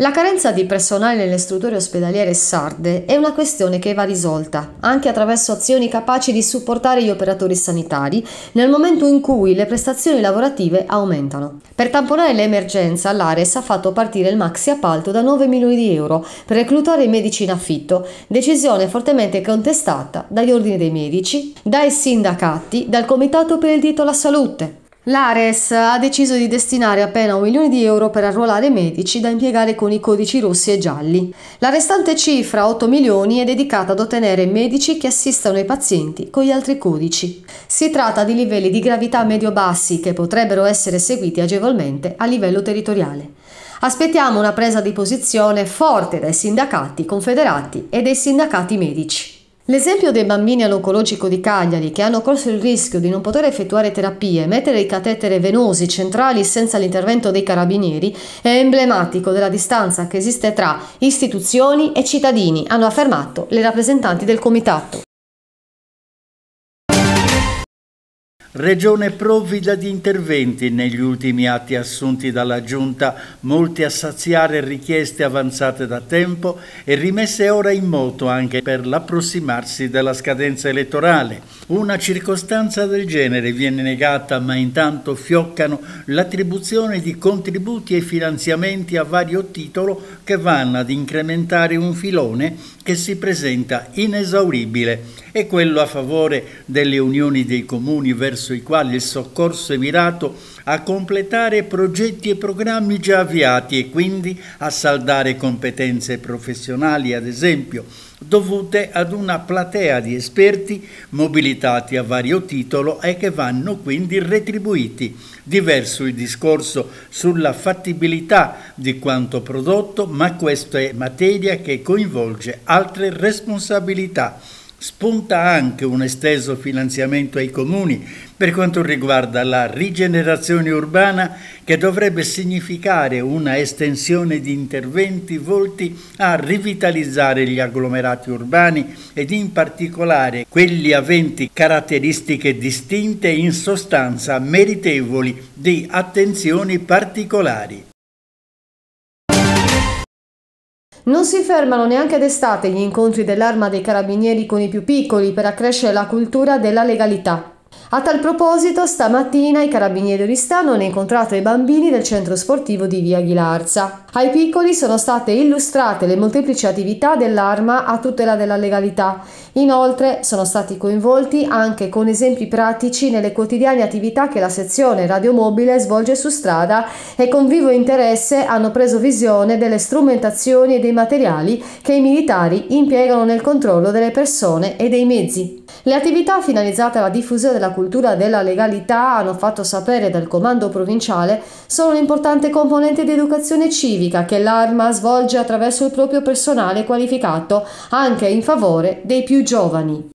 La carenza di personale nelle strutture ospedaliere sarde è una questione che va risolta, anche attraverso azioni capaci di supportare gli operatori sanitari nel momento in cui le prestazioni lavorative aumentano. Per tamponare l'emergenza, l'Ares ha fatto partire il maxi appalto da 9 milioni di euro per reclutare i medici in affitto, decisione fortemente contestata dagli ordini dei medici, dai sindacati, dal Comitato per il diritto alla salute. L'Ares ha deciso di destinare appena un milione di euro per arruolare medici da impiegare con i codici rossi e gialli. La restante cifra, 8 milioni, è dedicata ad ottenere medici che assistano i pazienti con gli altri codici. Si tratta di livelli di gravità medio-bassi che potrebbero essere seguiti agevolmente a livello territoriale. Aspettiamo una presa di posizione forte dai sindacati confederati e dai sindacati medici. L'esempio dei bambini all'oncologico di Cagliari che hanno corso il rischio di non poter effettuare terapie, e mettere i catetere venosi centrali senza l'intervento dei carabinieri, è emblematico della distanza che esiste tra istituzioni e cittadini, hanno affermato le rappresentanti del comitato. Regione provvida di interventi negli ultimi atti assunti dalla Giunta, molti a saziare richieste avanzate da tempo e rimesse ora in moto anche per l'approssimarsi della scadenza elettorale. Una circostanza del genere viene negata, ma intanto fioccano l'attribuzione di contributi e finanziamenti a vario titolo che vanno ad incrementare un filone che si presenta inesauribile e quello a favore delle unioni dei comuni verso i quali il soccorso è mirato a completare progetti e programmi già avviati e quindi a saldare competenze professionali, ad esempio, dovute ad una platea di esperti mobilitati a vario titolo e che vanno quindi retribuiti. Diverso il discorso sulla fattibilità di quanto prodotto, ma questa è materia che coinvolge altre responsabilità spunta anche un esteso finanziamento ai comuni per quanto riguarda la rigenerazione urbana che dovrebbe significare una estensione di interventi volti a rivitalizzare gli agglomerati urbani ed in particolare quelli aventi caratteristiche distinte e in sostanza meritevoli di attenzioni particolari. Non si fermano neanche d'estate gli incontri dell'arma dei carabinieri con i più piccoli per accrescere la cultura della legalità. A tal proposito, stamattina i carabinieri di Stano hanno incontrato i bambini del centro sportivo di Via Ghilarza. Ai piccoli sono state illustrate le molteplici attività dell'arma a tutela della legalità. Inoltre sono stati coinvolti anche con esempi pratici nelle quotidiane attività che la sezione radiomobile svolge su strada e con vivo interesse hanno preso visione delle strumentazioni e dei materiali che i militari impiegano nel controllo delle persone e dei mezzi. Le attività finalizzate alla diffusione della cultura della legalità hanno fatto sapere dal comando provinciale sono un importante componente di educazione civica che l'Arma svolge attraverso il proprio personale qualificato anche in favore dei più giovani.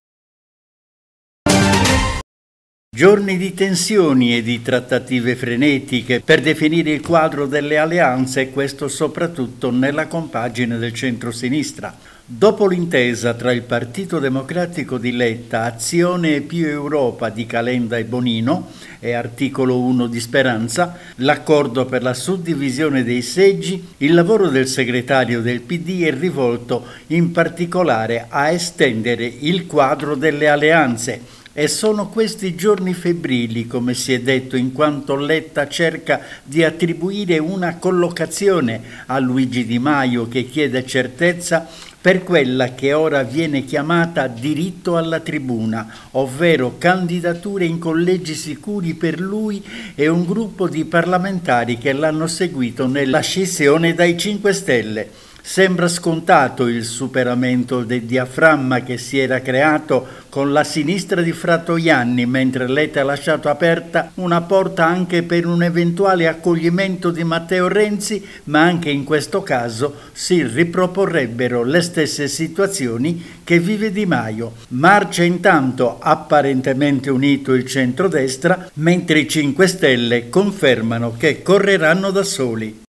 Giorni di tensioni e di trattative frenetiche per definire il quadro delle alleanze, questo soprattutto nella compagine del centro-sinistra. Dopo l'intesa tra il Partito Democratico di Letta, Azione e più Europa di Calenda e Bonino e articolo 1 di Speranza, l'accordo per la suddivisione dei seggi, il lavoro del segretario del PD è rivolto in particolare a estendere il quadro delle alleanze e sono questi giorni febbrili, come si è detto, in quanto Letta cerca di attribuire una collocazione a Luigi Di Maio che chiede certezza per quella che ora viene chiamata diritto alla tribuna, ovvero candidature in collegi sicuri per lui e un gruppo di parlamentari che l'hanno seguito nella scissione dai 5 Stelle. Sembra scontato il superamento del diaframma che si era creato con la sinistra di Fratoianni, mentre Letta ha lasciato aperta una porta anche per un eventuale accoglimento di Matteo Renzi, ma anche in questo caso si riproporrebbero le stesse situazioni che vive Di Maio. Marcia intanto apparentemente unito il centrodestra, mentre i 5 Stelle confermano che correranno da soli.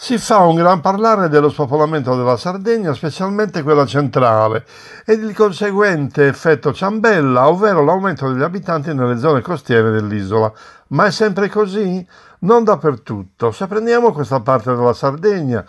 Si fa un gran parlare dello spopolamento della Sardegna, specialmente quella centrale, ed il conseguente effetto ciambella, ovvero l'aumento degli abitanti nelle zone costiere dell'isola. Ma è sempre così? Non dappertutto. Se prendiamo questa parte della Sardegna,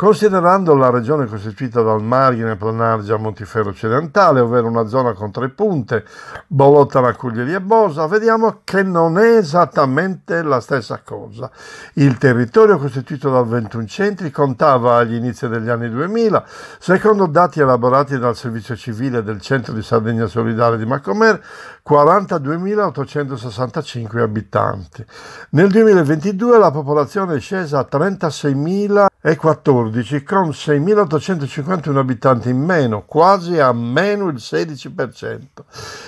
Considerando la regione costituita dal margine Planargia, Montiferro occidentale, ovvero una zona con tre punte, Bolotta, Racuglieri e Bosa, vediamo che non è esattamente la stessa cosa. Il territorio costituito da 21 centri contava agli inizi degli anni 2000, secondo dati elaborati dal servizio civile del Centro di Sardegna Solidale di Macomer, 42.865 abitanti. Nel 2022 la popolazione è scesa a 36.000 e 14 con 6.851 abitanti in meno, quasi a meno il 16%.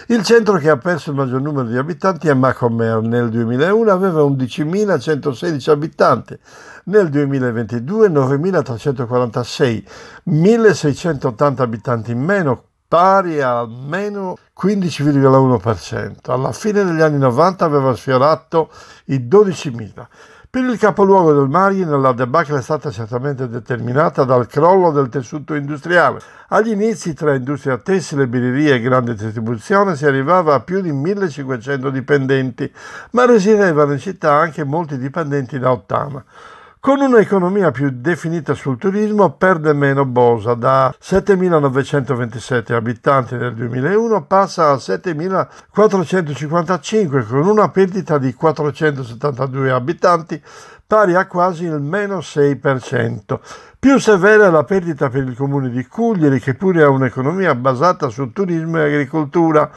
Il centro che ha perso il maggior numero di abitanti è Macomer, nel 2001 aveva 11.116 abitanti, nel 2022 9.346, 1.680 abitanti in meno, pari a meno 15,1%. Alla fine degli anni 90 aveva sfiorato i 12.000. Per il capoluogo del Margine la debacle è stata certamente determinata dal crollo del tessuto industriale. Agli inizi tra industria tessile, birreria e grande distribuzione si arrivava a più di 1500 dipendenti, ma residevano in città anche molti dipendenti da ottama. Con un'economia più definita sul turismo perde meno Bosa, da 7.927 abitanti nel 2001 passa a 7.455 con una perdita di 472 abitanti pari a quasi il meno 6%. Più severa è la perdita per il comune di Cuglieri, che pure ha un'economia basata sul turismo e agricoltura,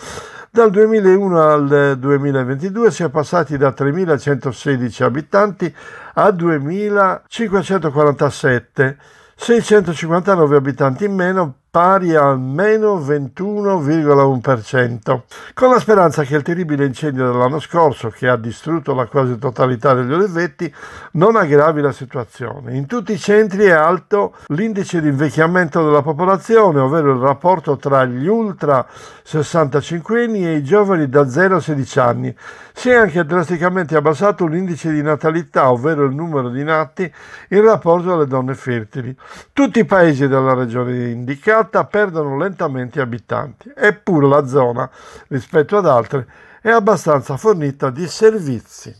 dal 2001 al 2022 eh, si è passati da 3.116 abitanti a 2.547, 659 abitanti in meno pari al meno 21,1%, con la speranza che il terribile incendio dell'anno scorso, che ha distrutto la quasi totalità degli olivetti, non aggravi la situazione. In tutti i centri è alto l'indice di invecchiamento della popolazione, ovvero il rapporto tra gli ultra 65 anni e i giovani da 0 a 16 anni. Si è anche drasticamente abbassato l'indice di natalità, ovvero il numero di nati in rapporto alle donne fertili. Tutti i paesi della regione indicata piatta perdono lentamente abitanti, eppure la zona, rispetto ad altre, è abbastanza fornita di servizi.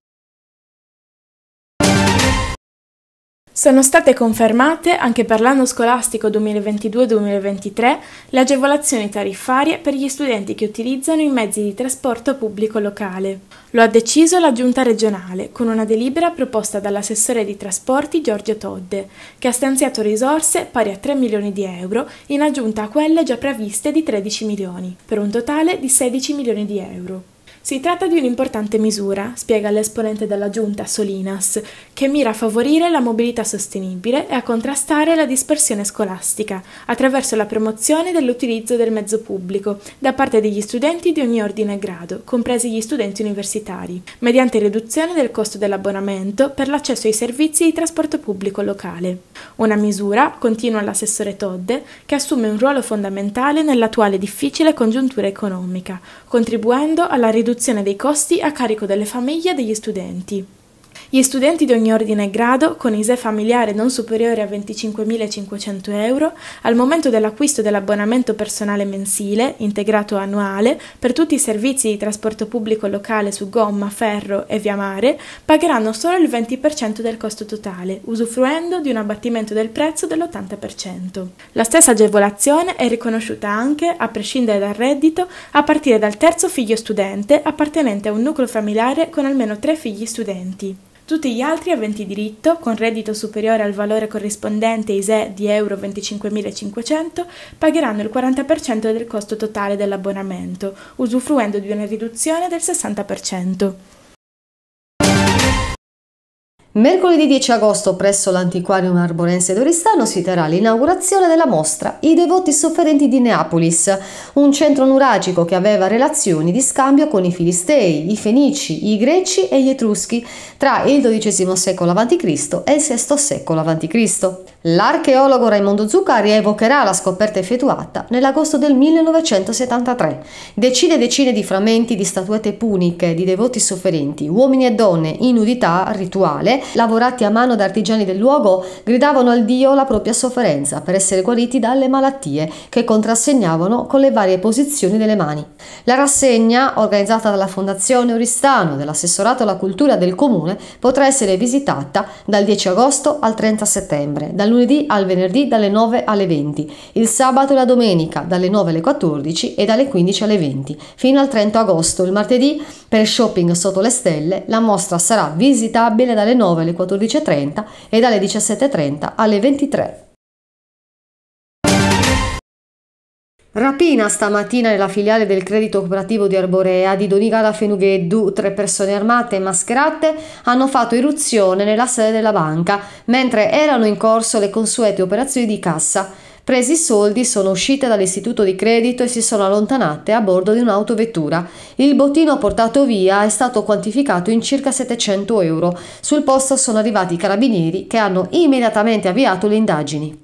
Sono state confermate anche per l'anno scolastico 2022-2023 le agevolazioni tariffarie per gli studenti che utilizzano i mezzi di trasporto pubblico locale. Lo ha deciso la Giunta regionale con una delibera proposta dall'assessore di trasporti Giorgio Todde, che ha stanziato risorse pari a 3 milioni di euro in aggiunta a quelle già previste di 13 milioni, per un totale di 16 milioni di euro. Si tratta di un'importante misura, spiega l'esponente della giunta Solinas, che mira a favorire la mobilità sostenibile e a contrastare la dispersione scolastica attraverso la promozione dell'utilizzo del mezzo pubblico da parte degli studenti di ogni ordine e grado, compresi gli studenti universitari, mediante riduzione del costo dell'abbonamento per l'accesso ai servizi di trasporto pubblico locale. Una misura, continua l'assessore Todde, che assume un ruolo fondamentale nell'attuale difficile congiuntura economica, contribuendo alla riduzione riduzione dei costi a carico delle famiglie e degli studenti. Gli studenti di ogni ordine e grado, con ISE familiare non superiore a 25.500 euro, al momento dell'acquisto dell'abbonamento personale mensile, integrato annuale, per tutti i servizi di trasporto pubblico locale su gomma, ferro e via mare, pagheranno solo il 20% del costo totale, usufruendo di un abbattimento del prezzo dell'80%. La stessa agevolazione è riconosciuta anche, a prescindere dal reddito, a partire dal terzo figlio studente appartenente a un nucleo familiare con almeno tre figli studenti. Tutti gli altri aventi diritto, con reddito superiore al valore corrispondente ISE di euro 25.500, pagheranno il 40% del costo totale dell'abbonamento, usufruendo di una riduzione del 60%. Mercoledì 10 agosto presso l'Antiquarium Arborense d'Oristano si terrà l'inaugurazione della mostra I devoti sofferenti di Neapolis, un centro nuragico che aveva relazioni di scambio con i Filistei, i Fenici, i Greci e gli Etruschi tra il XII secolo a.C. e il VI secolo a.C. L'archeologo Raimondo Zucca rievocherà la scoperta effettuata nell'agosto del 1973. Decine e decine di frammenti di statuette puniche di devoti sofferenti, uomini e donne in nudità rituale, lavorati a mano da artigiani del luogo, gridavano al Dio la propria sofferenza per essere guariti dalle malattie che contrassegnavano con le varie posizioni delle mani. La rassegna, organizzata dalla Fondazione Oristano dell'assessorato alla cultura del comune, potrà essere visitata dal 10 agosto al 30 settembre, dal lunedì al venerdì dalle 9 alle 20, il sabato e la domenica dalle 9 alle 14 e dalle 15 alle 20, fino al 30 agosto. Il martedì per shopping sotto le stelle la mostra sarà visitabile dalle 9 alle 14.30 e dalle 17.30 alle 23. Rapina stamattina nella filiale del credito cooperativo di Arborea di Donigala Fenugheddu. Tre persone armate e mascherate hanno fatto irruzione nella sede della banca mentre erano in corso le consuete operazioni di cassa. Presi i soldi sono uscite dall'istituto di credito e si sono allontanate a bordo di un'autovettura. Il bottino portato via è stato quantificato in circa 700 euro. Sul posto sono arrivati i carabinieri che hanno immediatamente avviato le indagini.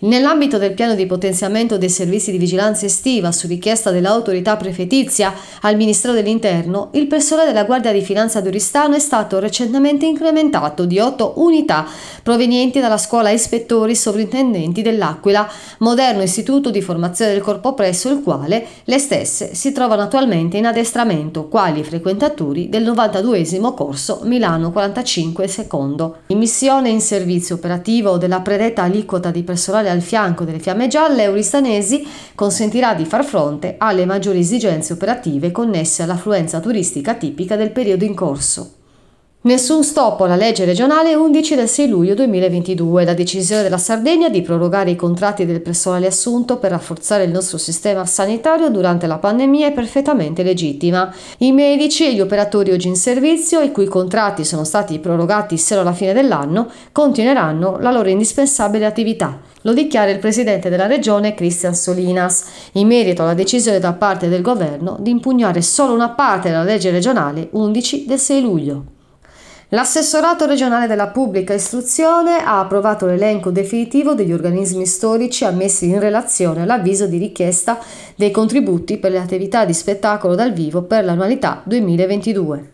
Nell'ambito del piano di potenziamento dei servizi di vigilanza estiva su richiesta dell'autorità prefetizia al Ministero dell'Interno, il personale della Guardia di Finanza d'Oristano è stato recentemente incrementato di 8 unità provenienti dalla scuola ispettori sovrintendenti dell'Aquila, moderno istituto di formazione del corpo presso il quale le stesse si trovano attualmente in addestramento quali frequentatori del 92 corso Milano 45 secondo. In missione in servizio operativo della predetta aliquota di personale al fianco delle fiamme gialle euristanesi consentirà di far fronte alle maggiori esigenze operative connesse all'affluenza turistica tipica del periodo in corso. Nessun stop alla legge regionale 11 del 6 luglio 2022, la decisione della Sardegna di prorogare i contratti del personale assunto per rafforzare il nostro sistema sanitario durante la pandemia è perfettamente legittima. I medici e gli operatori oggi in servizio, i cui contratti sono stati prorogati solo alla fine dell'anno, continueranno la loro indispensabile attività. Lo dichiara il presidente della regione Cristian Solinas, in merito alla decisione da parte del governo di impugnare solo una parte della legge regionale 11 del 6 luglio. L'assessorato regionale della pubblica istruzione ha approvato l'elenco definitivo degli organismi storici ammessi in relazione all'avviso di richiesta dei contributi per le attività di spettacolo dal vivo per l'annualità 2022.